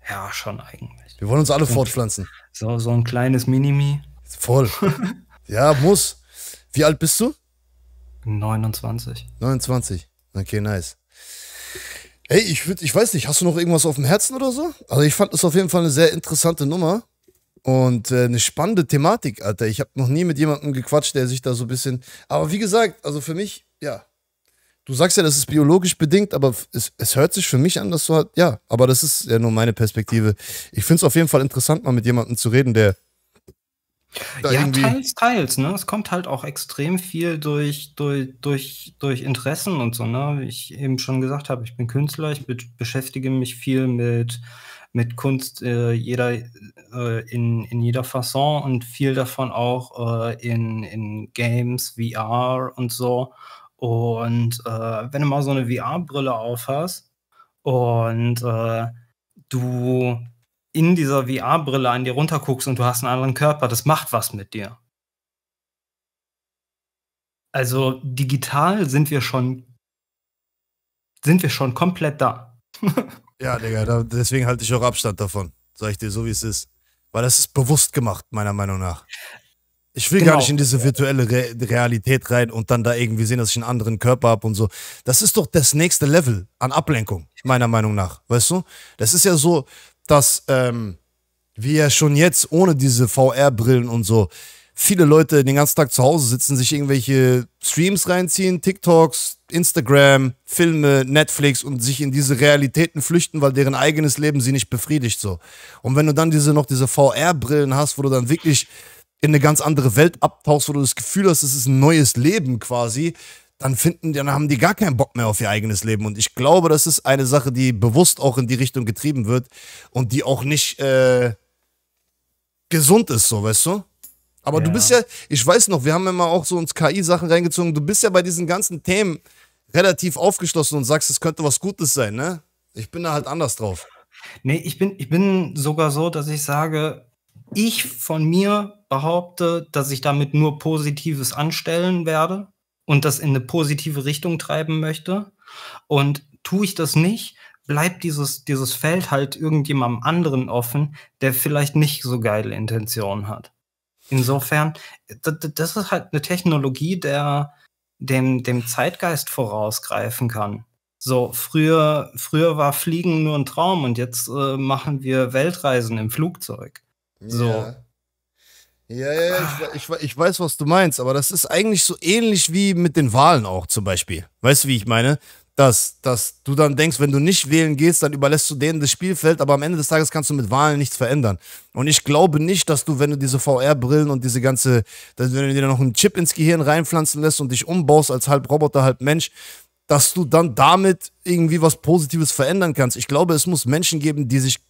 Ja, schon eigentlich. Wir wollen uns alle so, fortpflanzen. So, so ein kleines Minimi. Voll. [laughs] ja, muss. Wie alt bist du? 29. 29. Okay, nice. Hey, ich, ich weiß nicht, hast du noch irgendwas auf dem Herzen oder so? Also ich fand das auf jeden Fall eine sehr interessante Nummer und äh, eine spannende Thematik, Alter. Ich habe noch nie mit jemandem gequatscht, der sich da so ein bisschen... Aber wie gesagt, also für mich, ja, du sagst ja, das ist biologisch bedingt, aber es, es hört sich für mich an, dass du halt, ja, aber das ist ja nur meine Perspektive. Ich finde es auf jeden Fall interessant, mal mit jemandem zu reden, der. Ja, teils, teils, ne? Es kommt halt auch extrem viel durch, durch, durch, durch Interessen und so, ne? Wie ich eben schon gesagt habe, ich bin Künstler, ich be beschäftige mich viel mit, mit Kunst äh, jeder, äh, in, in jeder Fasson und viel davon auch äh, in, in Games, VR und so. Und äh, wenn du mal so eine VR-Brille aufhast und äh, du in dieser VR-Brille an dir runterguckst und du hast einen anderen Körper, das macht was mit dir. Also digital sind wir schon sind wir schon komplett da. [laughs] ja, Digga, da, deswegen halte ich auch Abstand davon. Sag ich dir so, wie es ist. Weil das ist bewusst gemacht, meiner Meinung nach. Ich will genau. gar nicht in diese virtuelle Re Realität rein und dann da irgendwie sehen, dass ich einen anderen Körper habe und so. Das ist doch das nächste Level an Ablenkung, meiner Meinung nach. Weißt du? Das ist ja so, dass ähm, wir schon jetzt ohne diese VR-Brillen und so viele Leute den ganzen Tag zu Hause sitzen, sich irgendwelche Streams reinziehen, TikToks, Instagram, Filme, Netflix und sich in diese Realitäten flüchten, weil deren eigenes Leben sie nicht befriedigt so. Und wenn du dann diese noch diese VR-Brillen hast, wo du dann wirklich in eine ganz andere Welt abtauchst, wo du das Gefühl hast, es ist ein neues Leben quasi, dann finden, dann haben die gar keinen Bock mehr auf ihr eigenes Leben. Und ich glaube, das ist eine Sache, die bewusst auch in die Richtung getrieben wird und die auch nicht äh, gesund ist, so weißt du? Aber ja. du bist ja, ich weiß noch, wir haben immer auch so uns KI-Sachen reingezogen. Du bist ja bei diesen ganzen Themen relativ aufgeschlossen und sagst, es könnte was Gutes sein, ne? Ich bin da halt anders drauf. Nee, ich bin, ich bin sogar so, dass ich sage, ich von mir behaupte, dass ich damit nur Positives anstellen werde und das in eine positive Richtung treiben möchte. Und tue ich das nicht, bleibt dieses, dieses Feld halt irgendjemandem anderen offen, der vielleicht nicht so geile Intentionen hat. Insofern, das ist halt eine Technologie, der dem, dem Zeitgeist vorausgreifen kann. So, früher, früher war Fliegen nur ein Traum und jetzt äh, machen wir Weltreisen im Flugzeug. So. Ja. Ja, ja, ich, ich, ich, weiß, was du meinst, aber das ist eigentlich so ähnlich wie mit den Wahlen auch zum Beispiel. Weißt du, wie ich meine? Dass, dass du dann denkst, wenn du nicht wählen gehst, dann überlässt du denen das Spielfeld, aber am Ende des Tages kannst du mit Wahlen nichts verändern. Und ich glaube nicht, dass du, wenn du diese VR-Brillen und diese ganze, wenn du dir noch einen Chip ins Gehirn reinpflanzen lässt und dich umbaust als halb Roboter, halb Mensch, dass du dann damit irgendwie was Positives verändern kannst. Ich glaube, es muss Menschen geben, die sich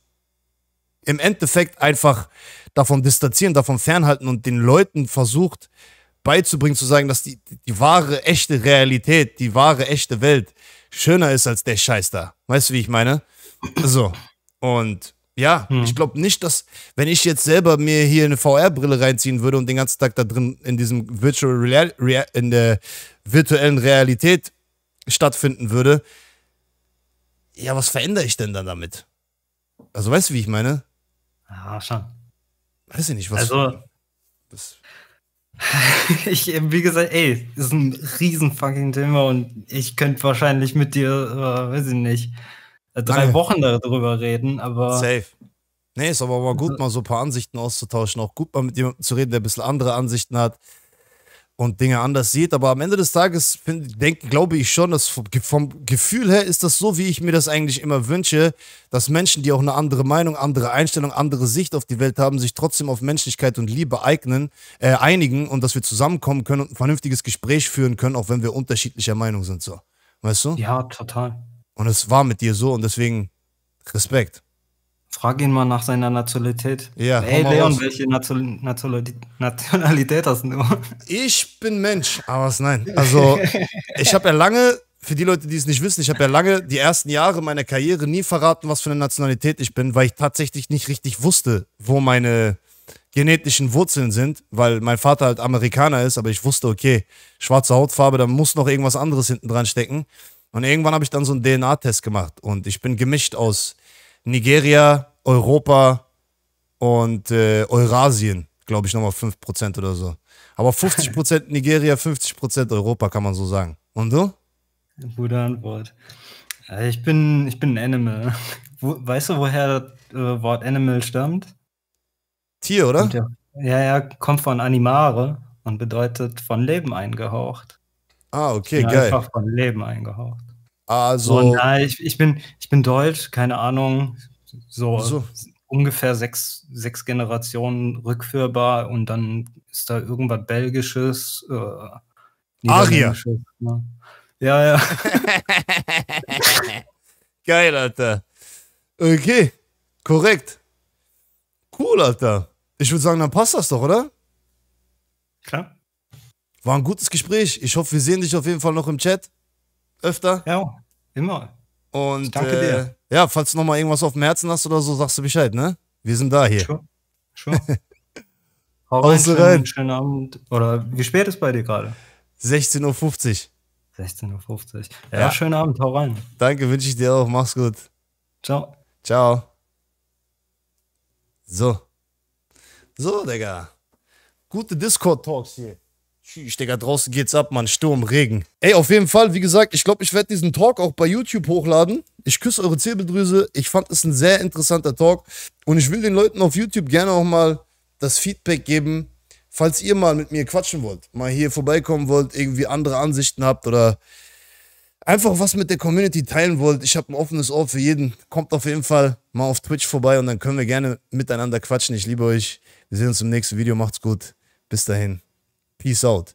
im Endeffekt einfach davon distanzieren, davon fernhalten und den Leuten versucht beizubringen, zu sagen, dass die, die wahre, echte Realität, die wahre, echte Welt schöner ist als der Scheiß da. Weißt du, wie ich meine? So. Und ja, hm. ich glaube nicht, dass, wenn ich jetzt selber mir hier eine VR-Brille reinziehen würde und den ganzen Tag da drin in diesem Virtual Real, Real, in der virtuellen Realität stattfinden würde, ja, was verändere ich denn dann damit? Also weißt du, wie ich meine? Ja, ah, schon. Weiß ich nicht, was. Also. Das [laughs] ich, wie gesagt, ey, ist ein riesen fucking Thema und ich könnte wahrscheinlich mit dir, äh, weiß ich nicht, äh, drei Lange. Wochen darüber reden, aber. Safe. Nee, ist aber mal gut, also mal so ein paar Ansichten auszutauschen. Auch gut, mal mit jemandem zu reden, der ein bisschen andere Ansichten hat und Dinge anders sieht. Aber am Ende des Tages find, denk, glaube ich schon, dass vom Gefühl her ist das so, wie ich mir das eigentlich immer wünsche, dass Menschen, die auch eine andere Meinung, andere Einstellung, andere Sicht auf die Welt haben, sich trotzdem auf Menschlichkeit und Liebe eignen, äh, einigen und dass wir zusammenkommen können und ein vernünftiges Gespräch führen können, auch wenn wir unterschiedlicher Meinung sind. So. Weißt du? Ja, total. Und es war mit dir so und deswegen Respekt. Frag ihn mal nach seiner Nationalität. Ja, hey Leon, welche Nation, Nationalität, Nationalität hast du? Ich bin Mensch, aber nein. Also, ich habe ja lange, für die Leute, die es nicht wissen, ich habe ja lange die ersten Jahre meiner Karriere nie verraten, was für eine Nationalität ich bin, weil ich tatsächlich nicht richtig wusste, wo meine genetischen Wurzeln sind, weil mein Vater halt Amerikaner ist, aber ich wusste, okay, schwarze Hautfarbe, da muss noch irgendwas anderes hinten dran stecken. Und irgendwann habe ich dann so einen DNA-Test gemacht und ich bin gemischt aus Nigeria, Europa und äh, Eurasien, glaube ich, nochmal 5% oder so. Aber 50% [laughs] Nigeria, 50% Europa, kann man so sagen. Und du? Gute Antwort. Äh, ich bin, ich bin ein Animal. [laughs] Weißt du, woher das äh, Wort Animal stammt? Tier, oder? Ja, ja, kommt von Animare und bedeutet von Leben eingehaucht. Ah, okay, geil. Einfach von Leben eingehaucht. Also. So, oh na, ich, ich, bin, ich bin Deutsch, keine Ahnung. So, so. ungefähr sechs, sechs Generationen rückführbar und dann ist da irgendwas Belgisches. Äh, Aria. Ne? Ja, ja. [laughs] Geil, Alter. Okay, korrekt. Cool, Alter. Ich würde sagen, dann passt das doch, oder? Klar. War ein gutes Gespräch. Ich hoffe, wir sehen dich auf jeden Fall noch im Chat öfter. Ja, immer. Und ich danke dir. Äh, ja, falls du nochmal irgendwas auf dem Herzen hast oder so, sagst du Bescheid, ne? Wir sind da hier. Sure. sure. [laughs] Hau rein, schönen, schönen Abend. Oder wie spät ist bei dir gerade? 16.50 Uhr. 16.50 Uhr. Ja, ja, schönen Abend, hau rein. Danke, wünsche ich dir auch. Mach's gut. Ciao. Ciao. So. So, Digga. Gute Discord-Talks hier. Tschüss, Digga, draußen geht's ab, Mann. Sturm, Regen. Ey, auf jeden Fall, wie gesagt, ich glaube, ich werde diesen Talk auch bei YouTube hochladen. Ich küsse eure Zirbeldrüse. Ich fand es ein sehr interessanter Talk. Und ich will den Leuten auf YouTube gerne auch mal das Feedback geben, falls ihr mal mit mir quatschen wollt, mal hier vorbeikommen wollt, irgendwie andere Ansichten habt oder einfach was mit der Community teilen wollt. Ich habe ein offenes Ohr für jeden. Kommt auf jeden Fall mal auf Twitch vorbei und dann können wir gerne miteinander quatschen. Ich liebe euch. Wir sehen uns im nächsten Video. Macht's gut. Bis dahin. Peace out.